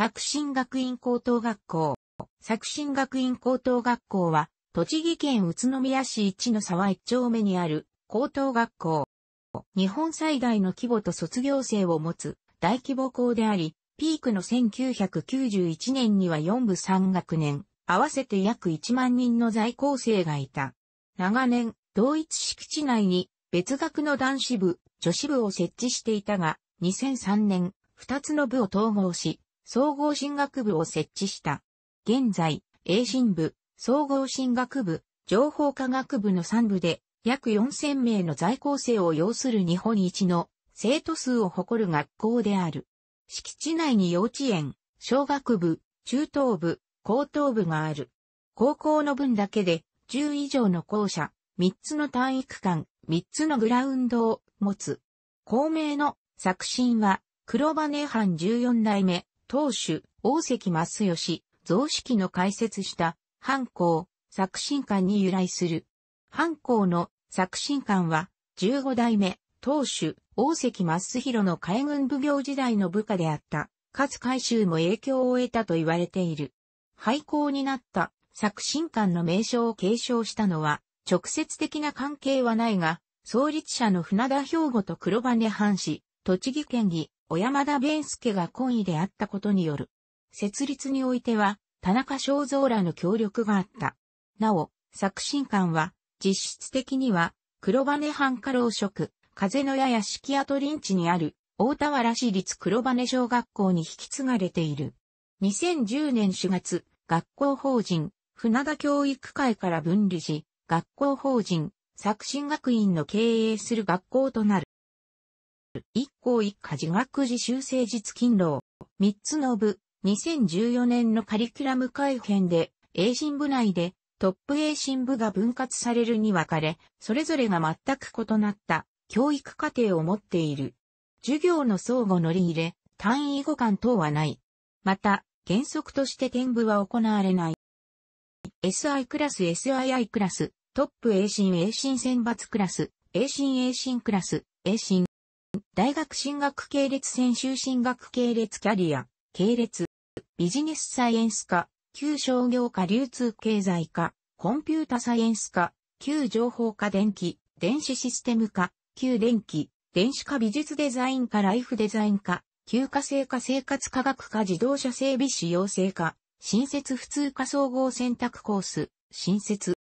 作新学院高等学校。作新学院高等学校は、栃木県宇都宮市一の沢一丁目にある高等学校。日本最大の規模と卒業生を持つ大規模校であり、ピークの1991年には4部3学年、合わせて約1万人の在校生がいた。長年、同一敷地内に別学の男子部、女子部を設置していたが、2003年、2つの部を統合し、総合進学部を設置した。現在、英進部、総合進学部、情報科学部の3部で、約4000名の在校生を要する日本一の生徒数を誇る学校である。敷地内に幼稚園、小学部、中等部、高等部がある。高校の分だけで10以上の校舎、3つの体育館、3つのグラウンドを持つ。校名の作新は黒羽藩14代目当主、大関松義、増式の解説した、藩校、作新館に由来する。藩校の作新館は、15代目、当主、大関松弘の海軍奉行時代の部下であった、勝海舟も影響を得たと言われている。廃校になった作新館の名称を継承したのは、直接的な関係はないが、創立者の船田兵庫と黒羽藩士、栃木県議、小山田弁介が懇意であったことによる。設立においては、田中正造らの協力があった。なお、作新館は、実質的には、黒羽藩家老職、風の矢屋敷跡林地にある、大田原市立黒羽小学校に引き継がれている。2010年4月、学校法人、船田教育会から分離し、学校法人、作新学院の経営する学校となる。一校一家自学自習成実勤労、三つの部、2014年のカリキュラム改編で、英新部内で、トップ英新部が分割されるに分かれ、それぞれが全く異なった教育課程を持っている。授業の相互乗り入れ、単位互換等はない。また、原則として転部は行われない。SI クラス SII クラス、トップ A 新 A 新選抜クラス、A 新 A 新クラス、A 新大学進学系列専修進学系列キャリア、系列、ビジネスサイエンス科、旧商業科流通経済科、コンピュータサイエンス科、旧情報科電気、電子システム科、旧電気、電子科美術デザイン科ライフデザイン科、旧化成科生活科学科自動車整備士養成科、新設普通科総合選択コース、新設。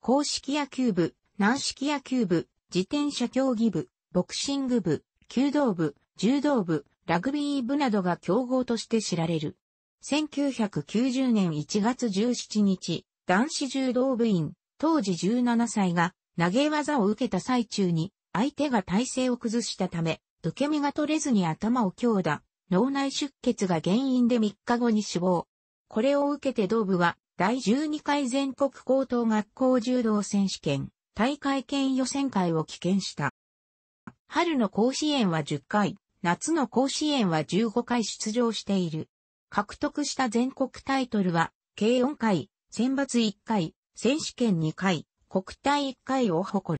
公式野球部、軟式野球部、自転車競技部、ボクシング部、弓道部、柔道部、ラグビー部などが競合として知られる。1990年1月17日、男子柔道部員、当時17歳が投げ技を受けた最中に相手が体勢を崩したため、受け身が取れずに頭を強打、脳内出血が原因で3日後に死亡。これを受けて同部は第12回全国高等学校柔道選手権大会兼予選会を棄権した。春の甲子園は10回、夏の甲子園は15回出場している。獲得した全国タイトルは、計4回、選抜1回、選手権2回、国体1回を誇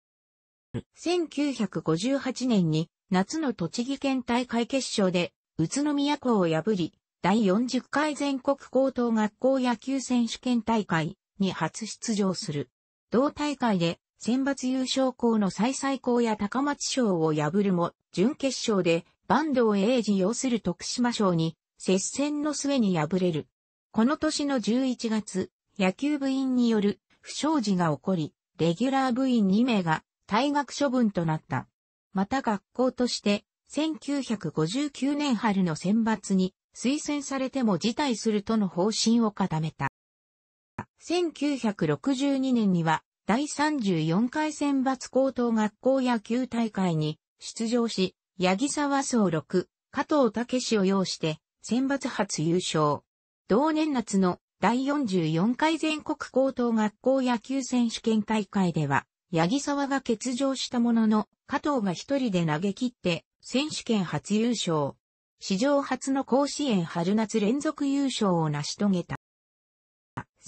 る。1958年に夏の栃木県大会決勝で宇都宮校を破り、第40回全国高等学校野球選手権大会に初出場する。同大会で選抜優勝校の最最高や高松賞を破るも、準決勝で、坂東英二要する徳島賞に、接戦の末に敗れる。この年の11月、野球部員による不祥事が起こり、レギュラー部員2名が退学処分となった。また学校として、1959年春の選抜に推薦されても辞退するとの方針を固めた。1962年には第34回選抜高等学校野球大会に出場し、八木沢総六、加藤武史を要して、選抜初優勝。同年夏の第44回全国高等学校野球選手権大会では、八木沢が欠場したものの、加藤が一人で投げ切って、選手権初優勝。史上初の甲子園春夏連続優勝を成し遂げた。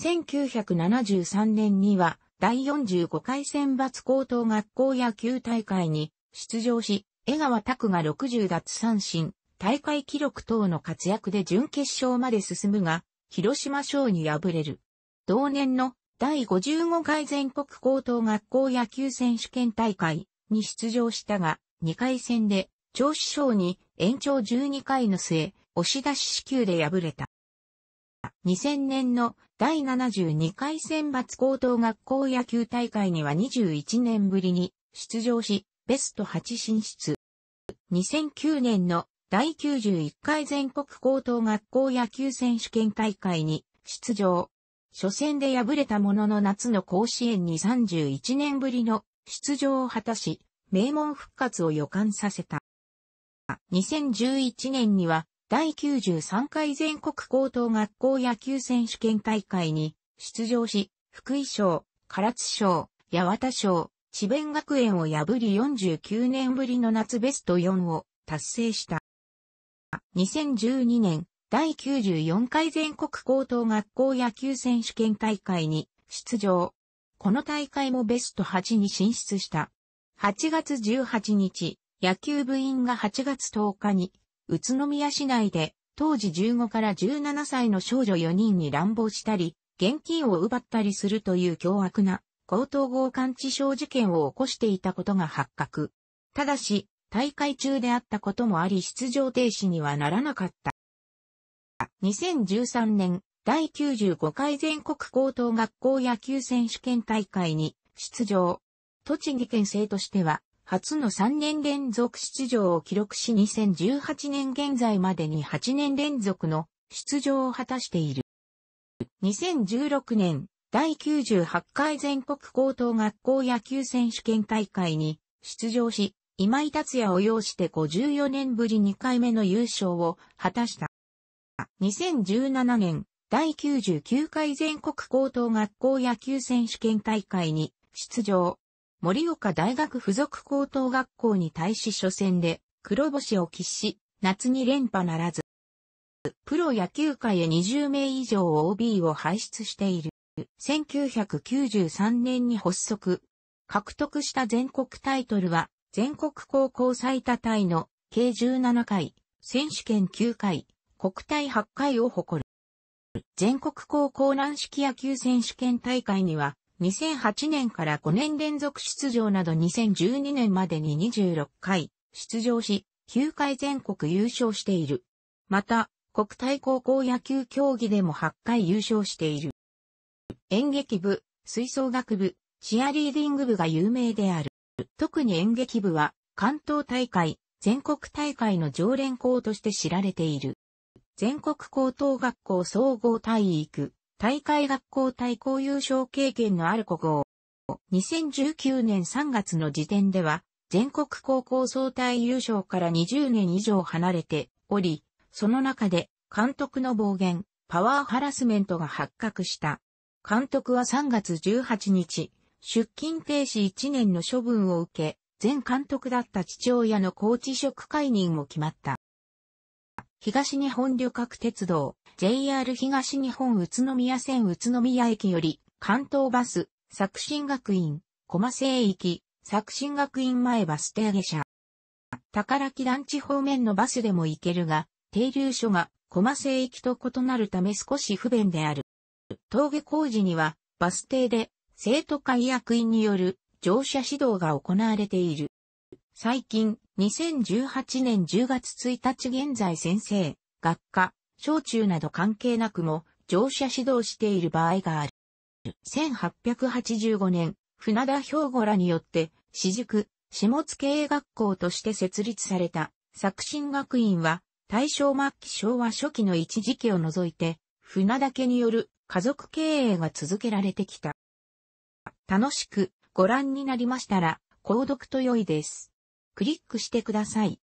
1973年には、第45回選抜高等学校野球大会に出場し、江川拓が60奪三振、大会記録等の活躍で準決勝まで進むが、広島賞に敗れる。同年の第55回全国高等学校野球選手権大会に出場したが、2回戦で、長子賞に延長12回の末、押し出し支給で敗れた。2000年の第72回選抜高等学校野球大会には21年ぶりに出場し、ベスト8進出。2009年の第91回全国高等学校野球選手権大会に出場。初戦で敗れたものの夏の甲子園に31年ぶりの出場を果たし、名門復活を予感させた。2011年には第93回全国高等学校野球選手権大会に出場し、福井賞、唐津賞、八幡賞、智弁学園を破り49年ぶりの夏ベスト4を達成した。2012年、第94回全国高等学校野球選手権大会に出場。この大会もベスト8に進出した。8月18日、野球部員が8月10日に宇都宮市内で、当時15から17歳の少女4人に乱暴したり、現金を奪ったりするという凶悪な、高等強姦致傷事件を起こしていたことが発覚。ただし、大会中であったこともあり出場停止にはならなかった。2013年、第95回全国高等学校野球選手権大会に出場。栃木県生としては、初の3年連続出場を記録し2018年現在までに8年連続の出場を果たしている。2016年、第98回全国高等学校野球選手権大会に出場し、今井達也を要して54年ぶり2回目の優勝を果たした。2017年、第99回全国高等学校野球選手権大会に出場。森岡大学附属高等学校に対し初戦で黒星を喫し、夏に連覇ならず。プロ野球界へ20名以上 OB を輩出している。1993年に発足。獲得した全国タイトルは、全国高校最多タイの計17回、選手権9回、国体8回を誇る。全国高校軟式野球選手権大会には、2008年から5年連続出場など2012年までに26回出場し、9回全国優勝している。また、国体高校野球競技でも8回優勝している。演劇部、吹奏楽部、チアリーディング部が有名である。特に演劇部は、関東大会、全国大会の常連校として知られている。全国高等学校総合体育、大会学校対抗優勝経験のある古豪。2019年3月の時点では、全国高校総体優勝から20年以上離れており、その中で監督の暴言、パワーハラスメントが発覚した。監督は3月18日、出勤停止1年の処分を受け、前監督だった父親のコーチ職解任も決まった。東日本旅客鉄道、JR 東日本宇都宮線宇都宮駅より、関東バス、作新学院、駒瀬駅、作新学院前バス停下車。宝木団地方面のバスでも行けるが、停留所が駒瀬駅と異なるため少し不便である。峠工事には、バス停で、生徒会役員による乗車指導が行われている。最近、2018年10月1日現在先生、学科、小中など関係なくも乗車指導している場合がある。1885年、船田兵庫らによって、私塾、下津経営学校として設立された、作新学院は、大正末期昭和初期の一時期を除いて、船田家による家族経営が続けられてきた。楽しくご覧になりましたら、購読と良いです。クリックしてください。